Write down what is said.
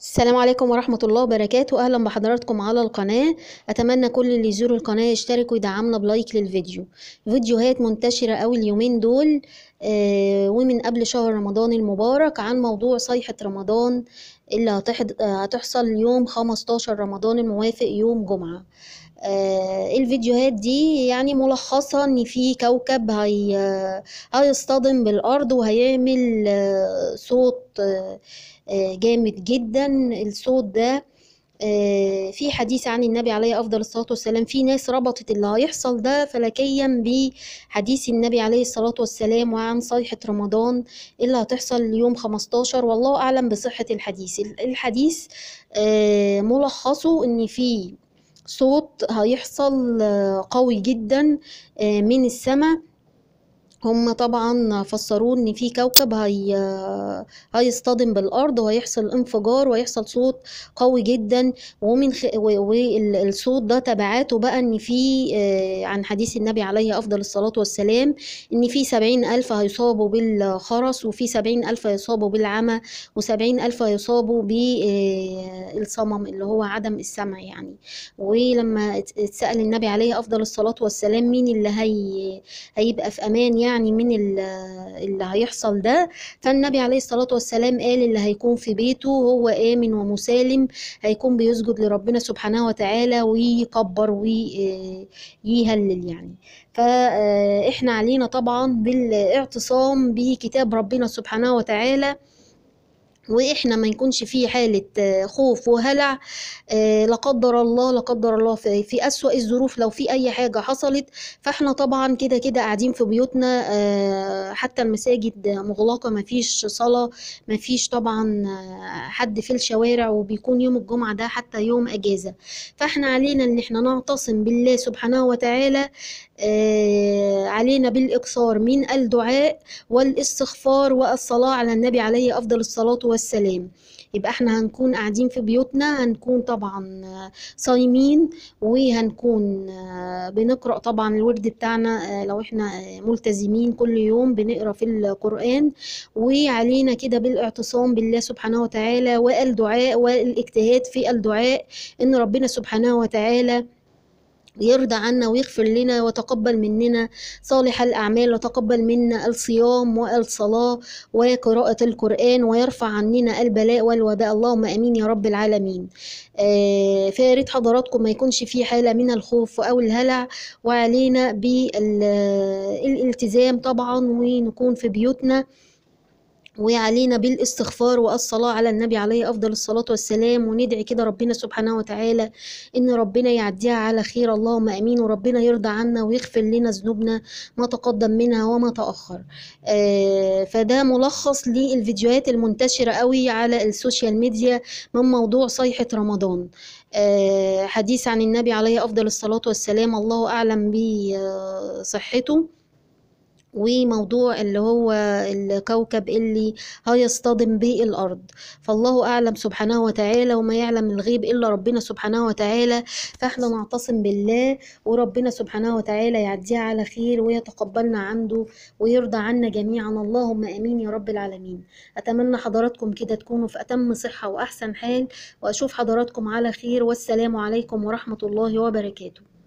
السلام عليكم ورحمة الله وبركاته أهلا بحضراتكم على القناة أتمنى كل اللي يزوروا القناة يشتركوا ويدعمنا بلايك للفيديو فيديوهات منتشرة أوي اليومين دول آه، ومن قبل شهر رمضان المبارك عن موضوع صيحة رمضان اللي هتحصل يوم 15 رمضان الموافق يوم جمعة آه، الفيديوهات دي يعني ملخصة ان في كوكب هي هيصطدم بالارض وهيعمل آه، صوت جامد جدا الصوت ده آه، في حديث عن النبي عليه أفضل الصلاة والسلام في ناس ربطت اللي هيحصل ده فلكيا بحديث النبي عليه الصلاة والسلام وعن صيحة رمضان اللي هتحصل اليوم 15 والله أعلم بصحة الحديث الحديث آه، ملخصه إن في صوت هيحصل آه، قوي جدا من السماء هم طبعا فسروا ان في كوكب هي هيصطدم بالارض وهيحصل انفجار وهيحصل صوت قوي جدا ومن خ... والصوت ده تبعاته بقى ان في آه، عن حديث النبي عليه افضل الصلاه والسلام ان في سبعين الف هيصابوا بالخرس وفي سبعين الف هيصابوا بالعمى وسبعين الف هيصابوا بالصمم آه، اللي هو عدم السمع يعني ولما اتسال النبي عليه افضل الصلاه والسلام مين اللي هي... هيبقى في امان يعني يعني من اللي هيحصل ده فالنبي عليه الصلاة والسلام قال اللي هيكون في بيته هو آمن ومسالم هيكون بيسجد لربنا سبحانه وتعالى ويكبر ويهلل يعني فإحنا آه، علينا طبعا بالاعتصام بكتاب ربنا سبحانه وتعالى واحنا ما يكونش في حاله آه، خوف وهلع آه، لا قدر الله لا قدر الله في, في اسوا الظروف لو في اي حاجه حصلت فاحنا طبعا كده كده قاعدين في بيوتنا آه، حتى المساجد مغلقه ما فيش صلاه ما فيش طبعا حد في الشوارع وبيكون يوم الجمعه ده حتى يوم اجازه فاحنا علينا ان احنا نعتصم بالله سبحانه وتعالى علينا بالاكثار من الدعاء والاستغفار والصلاه على النبي عليه افضل الصلاه والسلام والسلام يبقى احنا هنكون قاعدين في بيوتنا هنكون طبعا صايمين وهنكون آه، بنقرأ طبعا الورد بتاعنا آه، لو احنا آه، ملتزمين كل يوم بنقرأ في القرآن وعلينا كده بالاعتصام بالله سبحانه وتعالى والدعاء والاجتهاد في الدعاء ان ربنا سبحانه وتعالى يرضى عنا ويغفر لنا وتقبل مننا صالح الأعمال وتقبل منا الصيام والصلاة وقراءة القرآن ويرفع عننا البلاء والوباء اللهم أمين يا رب العالمين آه، فياريت حضراتكم ما يكونش في حالة من الخوف أو الهلع وعلينا بالالتزام طبعا ونكون في بيوتنا وعلينا بالاستغفار والصلاة على النبي عليه أفضل الصلاة والسلام وندعي كده ربنا سبحانه وتعالى إن ربنا يعديها على خير اللهم أمين وربنا يرضى عنا ويغفر لنا ذنوبنا ما تقدم منها وما تأخر آه فده ملخص للفيديوهات المنتشرة قوي على السوشيال ميديا من موضوع صيحة رمضان آه حديث عن النبي عليه أفضل الصلاة والسلام الله أعلم بصحته وموضوع اللي هو الكوكب اللي هيصطدم به الأرض فالله أعلم سبحانه وتعالى وما يعلم الغيب إلا ربنا سبحانه وتعالى فإحنا نعتصم بالله وربنا سبحانه وتعالى يعديها على خير ويتقبلنا عنده ويرضى عنا جميعا اللهم آمين يا رب العالمين أتمنى حضراتكم كده تكونوا في أتم صحة وأحسن حال وأشوف حضراتكم على خير والسلام عليكم ورحمة الله وبركاته